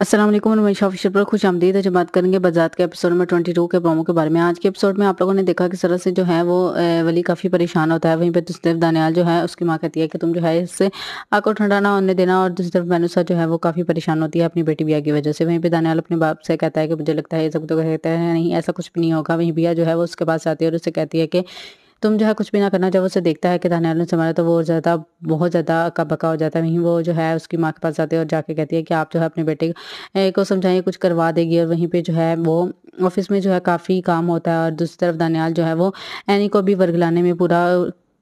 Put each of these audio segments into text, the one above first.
Aslam Ramesh official पर खुश आमदीद है बात करेंगे बजात के एपिसोड में 22 के प्रोमो के बारे में आज के एपिसोड में आप लोगों ने देखा कि सरल से जो है वो वली काफ़ी परेशान होता है वहीं पर दूसरी तरफ दानियाल जो है उसकी माँ कहती है कि तुम जो है इससे आपको ठंडा ना होने देना और दूसरी तरफ मैनुसा जो है वो काफ़ी परेशान होती है अपनी बेटी बिया की वजह से वहीं पर दानियाल अपने बाप से कहता है कि मुझे लगता है ये सब तो कहता है नहीं ऐसा कुछ भी नहीं होगा वहीं बिया जो है वो उसके पास आती है और उससे कहती है कि तुम जो है कुछ भी ना करना जब उसे देखता है कि धन्याल से मारा तो वो ज़्यादा बहुत ज़्यादा अक्का बक्का हो जाता है वहीं वो जो है उसकी माँ के पास जाती है और जाके कहती है कि आप जो है अपने बेटे को समझाइए कुछ करवा देगी और वहीं पर जो है वो ऑफिस में जो है काफ़ी काम होता है और दूसरी तरफ दानियाल जो है वो एनी को भी वर्गलाने में पूरा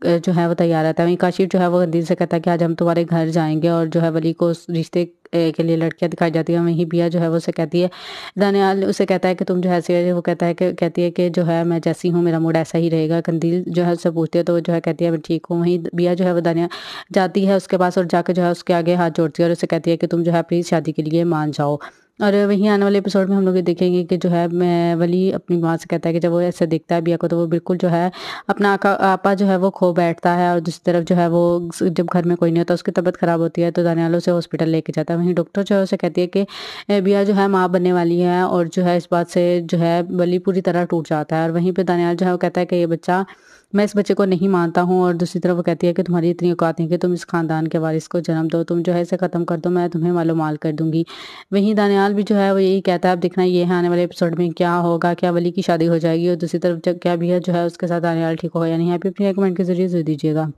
जो है वो तैयार रहता है वहीं काशिफ जो है वो गंदीर से कहता है कि आज हम तुम्हारे घर जाएंगे और जो है वली को उस रिश्ते के लिए लड़कियाँ दिखाई जाती है वहीं बिया जो है वो उसे कहती है दानियाल उसे कहता है कि तुम जो है वो कहता है कि कहती है कि जो है मैं जैसी हूँ मेरा मूड ऐसा ही रहेगा कंदील जो है उससे पूछती है तो वो जो है कहती है मैं ठीक हूँ वहीं बिया जो है वो दानिया जाती है उसके पास और जाकर जो है उसके आगे हाथ जोड़ती है और उसे कहती है कि तुम जो है प्लीज़ शादी के लिए मान जाओ और वहीं आने वाले एपिसोड में हम लोग ये देखेंगे कि जो है मैं वली अपनी माँ से कहता है कि जब वो ऐसे देखता है बिया को तो वो बिल्कुल जो है अपना आका आपा जो है वो खो बैठता है और दूसरी तरफ जो है वो जब घर में कोई नहीं होता उसकी तबीयत ख़राब होती है तो दानियालो से हॉस्पिटल लेके जाता है वहीं डॉक्टर जो है उसे कहती है कि बिया जो है माँ बनने वाली है और जो है इस बात से जो है वली पूरी तरह टूट जाता है और वहीं पर दानियाल जो है वो कहता है कि ये बच्चा मैं इस बच्चे को नहीं मानता हूँ और दूसरी तरफ वो कहती है कि तुम्हारी इतनी औकात है कि तुम इस खानदान के वारिस को जन्म दो तुम जो है इसे ख़त्म कर दो मैं तुम्हें मालूमाल कर दूंगी वहीं दानियाल भी जो है वो यही कहता है अब देखना ये है आने वाले एपिसोड में क्या होगा क्या वली की शादी हो जाएगी और दूसरी तरफ क्या भी है जो है उसके साथ दानियाल ठीक होगा या नहीं आप अपने कमेंट के जरिए जरूर दीजिएगा